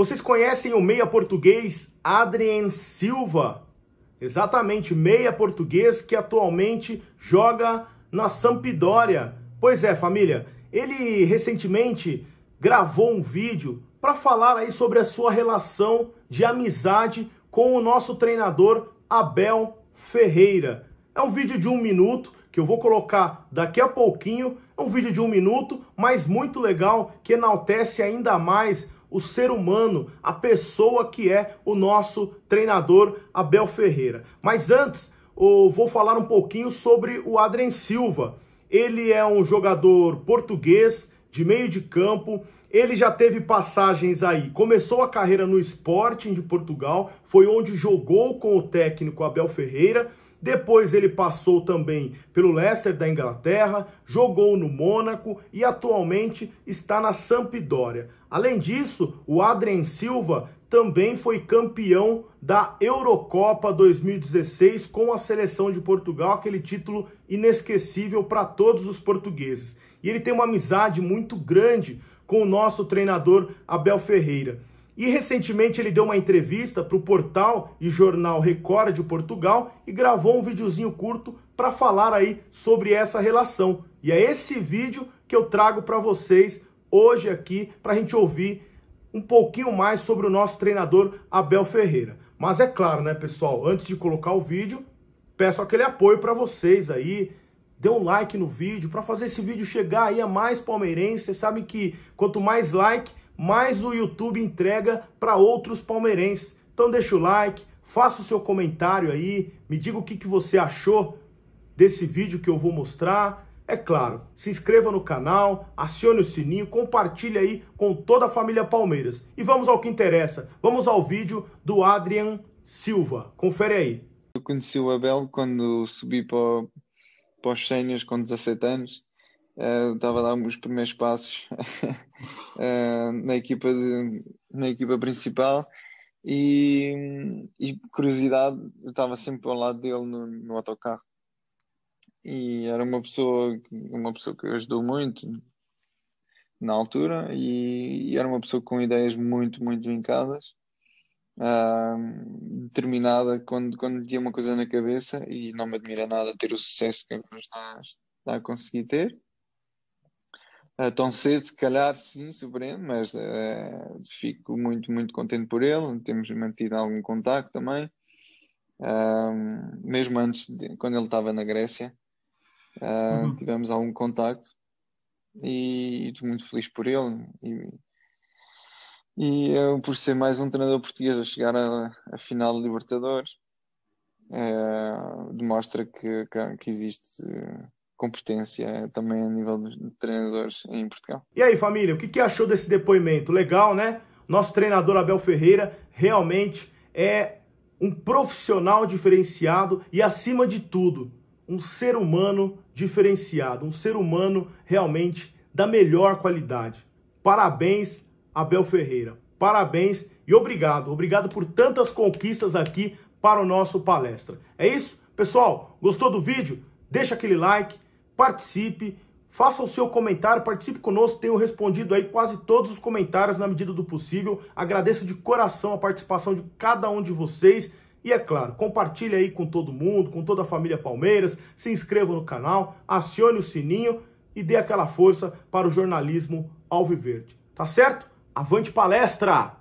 Vocês conhecem o meia português Adrien Silva? Exatamente, meia português que atualmente joga na Sampdoria. Pois é, família, ele recentemente gravou um vídeo para falar aí sobre a sua relação de amizade com o nosso treinador Abel Ferreira. É um vídeo de um minuto que eu vou colocar daqui a pouquinho. É um vídeo de um minuto, mas muito legal que enaltece ainda mais o ser humano, a pessoa que é o nosso treinador Abel Ferreira. Mas antes, vou falar um pouquinho sobre o Adrien Silva. Ele é um jogador português de meio de campo. Ele já teve passagens aí. Começou a carreira no Sporting de Portugal, foi onde jogou com o técnico Abel Ferreira depois ele passou também pelo Leicester da Inglaterra, jogou no Mônaco e atualmente está na Sampdoria. Além disso, o Adrien Silva também foi campeão da Eurocopa 2016 com a seleção de Portugal, aquele título inesquecível para todos os portugueses. E ele tem uma amizade muito grande com o nosso treinador Abel Ferreira. E recentemente ele deu uma entrevista para o portal e jornal Record de Portugal e gravou um videozinho curto para falar aí sobre essa relação. E é esse vídeo que eu trago para vocês hoje aqui para a gente ouvir um pouquinho mais sobre o nosso treinador Abel Ferreira. Mas é claro, né, pessoal, antes de colocar o vídeo, peço aquele apoio para vocês aí, dê um like no vídeo para fazer esse vídeo chegar aí a mais palmeirenses. Vocês sabem que quanto mais like, mais o YouTube entrega para outros palmeirenses. Então deixa o like, faça o seu comentário aí, me diga o que, que você achou desse vídeo que eu vou mostrar. É claro, se inscreva no canal, acione o sininho, compartilhe aí com toda a família Palmeiras. E vamos ao que interessa, vamos ao vídeo do Adrian Silva. Confere aí. Eu conheci o Abel quando subi para, para os sénios com 17 anos Uh, estava a dar os primeiros passos uh, na, equipa de, na equipa principal e, e curiosidade, eu estava sempre ao lado dele no, no autocarro e era uma pessoa, uma pessoa que ajudou muito na altura e, e era uma pessoa com ideias muito, muito vincadas. Uh, determinada quando, quando tinha uma coisa na cabeça e não me admira nada ter o sucesso que agora está, está a conseguir ter. Uh, tão cedo, se calhar, sim, Supremo, mas uh, fico muito, muito contente por ele. Temos mantido algum contacto também, uh, mesmo antes, de, quando ele estava na Grécia, uhum. tivemos algum contacto e estou muito feliz por ele. E, e, eu, por ser mais um treinador português a chegar à final de Libertadores, demonstra que, que, que existe competência também a nível de treinadores em Portugal. E aí, família, o que, que achou desse depoimento? Legal, né? Nosso treinador Abel Ferreira realmente é um profissional diferenciado e, acima de tudo, um ser humano diferenciado, um ser humano realmente da melhor qualidade. Parabéns, Abel Ferreira. Parabéns e obrigado. Obrigado por tantas conquistas aqui para o nosso palestra. É isso? Pessoal, gostou do vídeo? Deixa aquele like, participe, faça o seu comentário, participe conosco, tenho respondido aí quase todos os comentários na medida do possível. Agradeço de coração a participação de cada um de vocês. E é claro, compartilhe aí com todo mundo, com toda a família Palmeiras, se inscreva no canal, acione o sininho e dê aquela força para o jornalismo alviverde. Tá certo? Avante palestra!